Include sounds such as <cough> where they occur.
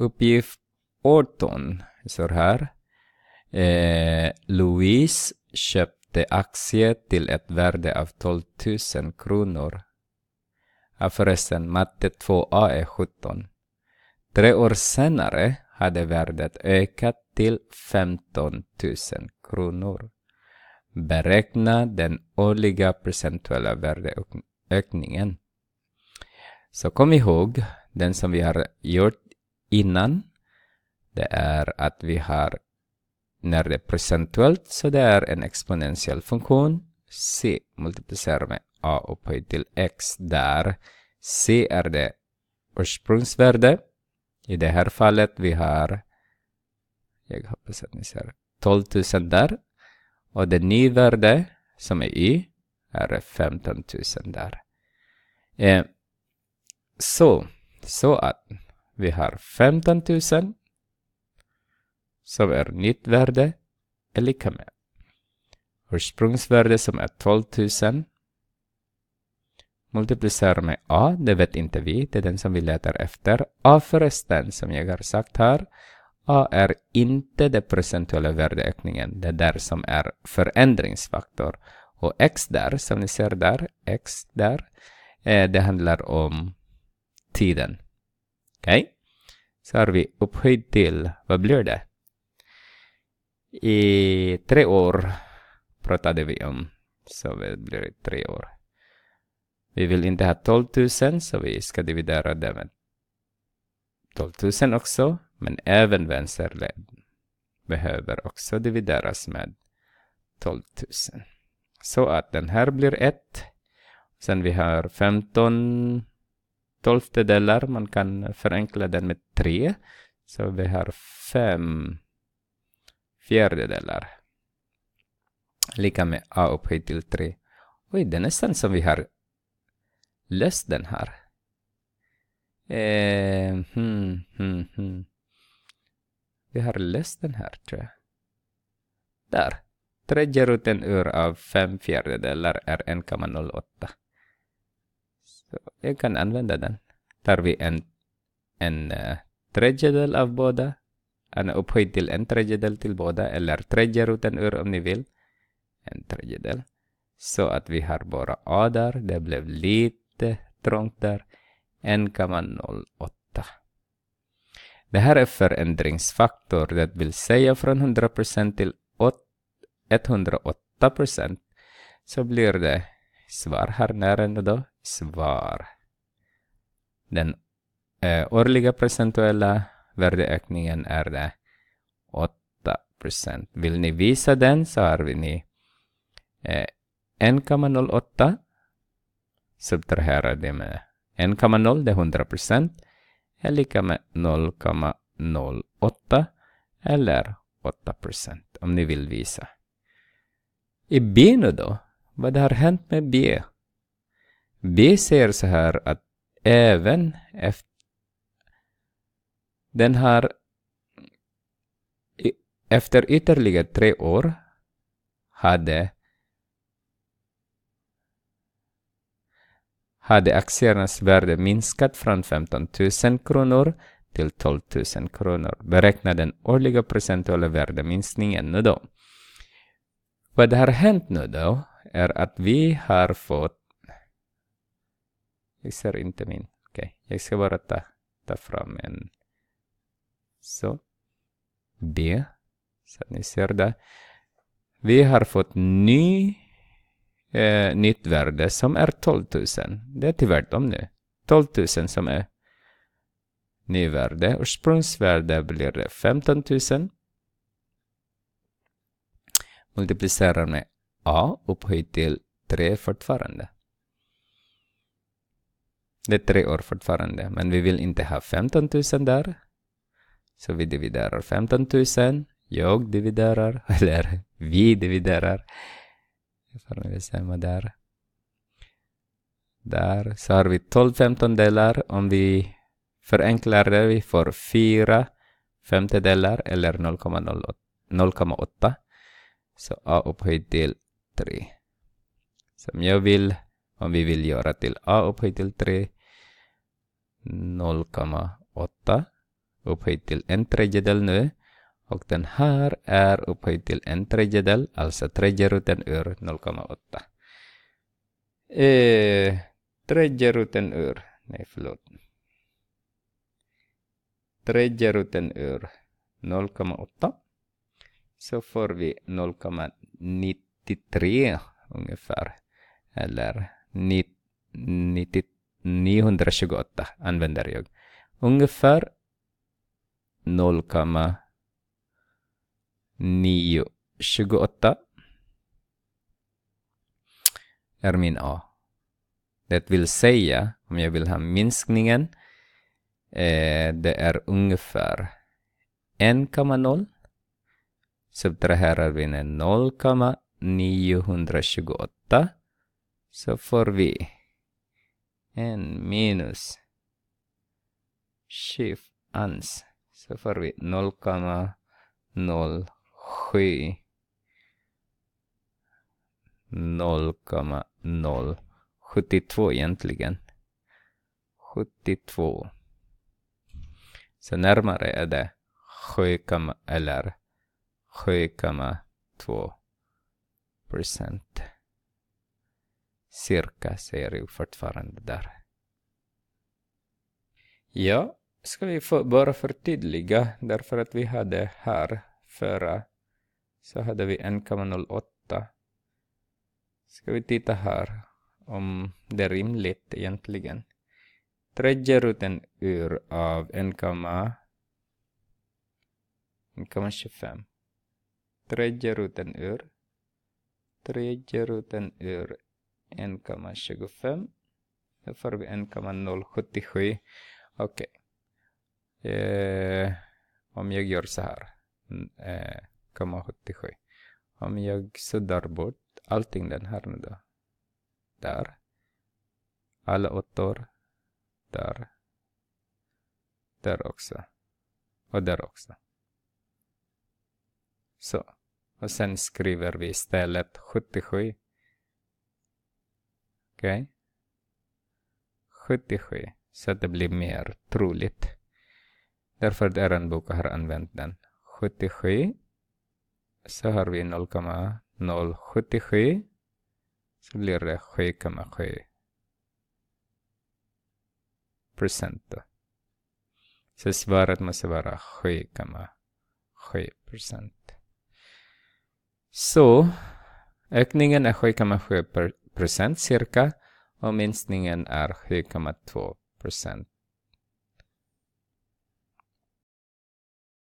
Uppgift 18 står här. Eh, Louise köpte aktier till ett värde av 12 000 kronor. Ja, förresten, matte 2a är 17. Tre år senare hade värdet ökat till 15 000 kronor. Beräkna den årliga procentuella värdeökningen. Så kom ihåg, den som vi har gjort innan. Det är att vi har, när det är procentuellt, så det är en exponentiell funktion. C multiplicerar med a upphöjt till x där c är det ursprungsvärde. I det här fallet vi har, jag hoppas att ni ser, 12 000 där. Och det nya nyvärde som är y är 15 000 där. Eh, så, så att vi har 15 000 som är nytt värde är lika med ursprungsvärde som är 12 000 multiplicerar med a, det vet inte vi, det är den som vi letar efter. a förresten, som jag har sagt här, a är inte den procentuella värdeökningen, det är där som är förändringsfaktor. Och x där, som ni ser där, x där, eh, det handlar om tiden. Okej? Okay. Så har vi upphöjd till, vad blir det? I tre år pratade vi om. Så det blir tre år. Vi vill inte ha 12 000 så vi ska dividera det med 12 000 också. Men även vänsterled behöver också divideras med 12 000. Så att den här blir 1. Sen vi har 15 tolftedelar. Man kan förenkla den med tre. Så vi har fem fjärdedelar. Lika med a upphöjt till tre. Oj, det är nästan som vi har löst den här. Eh, hmm, hmm, hmm. Vi har löst den här, tror jag. Där. Tredje roten ur av fem fjärdedelar är 1,08 jag kan använda den. Tar vi en, en uh, tredjedel av båda. Han är upphöjd till en tredjedel till båda eller tredje roten ur om ni vill. En tredjedel. Så att vi har bara A där. Det blev lite trångt där. 1,08. Det här är förändringsfaktor, det vill säga från 100% till 108% så blir det svar här nära då svar. Den eh, årliga procentuella värdeökningen är det 8 procent. Vill ni visa den så har vi ni eh, 1,08 Subtraherar det med 1,0 det är 100 procent är lika med 0,08 eller 8 procent om ni vill visa. I B nu då? Vad har hänt med B? Vi ser så här att även efter den har efter ytterligare tre år hade hade aktiernas värde minskat från 15 000 kronor till 12 000 kronor. Beräkna den årliga procentuella värdeminskningen nu då. Vad det har hänt nu då är att vi har fått vi ser inte min. Okej, okay. jag ska bara ta, ta fram en. Så. B. Så att ni ser det. Vi har fått ny, eh, nytt värde som är 12 000. Det är tvärtom nu. 12 000 som är ny värde. Ursprungsvärde blir 15 000. Multiplicerar med A upphöjt till 3 fortfarande. Det är tre år fortfarande, men vi vill inte ha 15 000 där. Så vi dividerar 15 000. Jag dividerar, <laughs> eller vi dividerar. Jag får bestämma där. Där. Så har vi 12 15 delar. Om vi förenklar det, vi får 4 femtedelar eller 0,8. Så a upphöjt till 3. Som jag vill om vi vill göra till a upphöjt till 3 0,8 upphöjt till en tredjedel nu. Och den här är upphöjt till en tredjedel, alltså tredje ruten ur 0,8. Eh, tredje ruten ur, nej förlåt. Tredje ruten ur 0,8. Så får vi 0,93 ungefär. Eller 90, 928 använder jag. Ungefär 0,928 är min A. Det vill säga, om jag vill ha minskningen, eh, det är ungefär 1,0 subtraherar vi 0,928 så får vi en minus skiftans så får vi 0,07 0,0 72 egentligen 72 så närmare är det 7, eller 7,2 procent Cirka ser ju fortfarande där. Ja, ska vi för, bara förtydliga därför att vi hade här förra så hade vi 1,08. Ska vi titta här om det är rimligt egentligen. Tredje ruten ur av 1,25. Tredje ruten ur. Tredje ruten ur 1,25. Då får vi 1,077. Okej. Okay. Eh, om jag gör så här. Mm, eh, 0,77. Om jag suddar bort allting den här nu då. Där. Alla åttor. Där. Där också. Och där också. Så. Och sen skriver vi istället 77 Okej. Okay. 77. Så det blir mer troligt. Därför eran bok har använt den. 77. Så har vi 0,077. Så blir det 7,7 procent. Så svaret måste vara 7,7 procent. Så ökningen är 7,7 procent cirka och minskningen är 7,2 procent.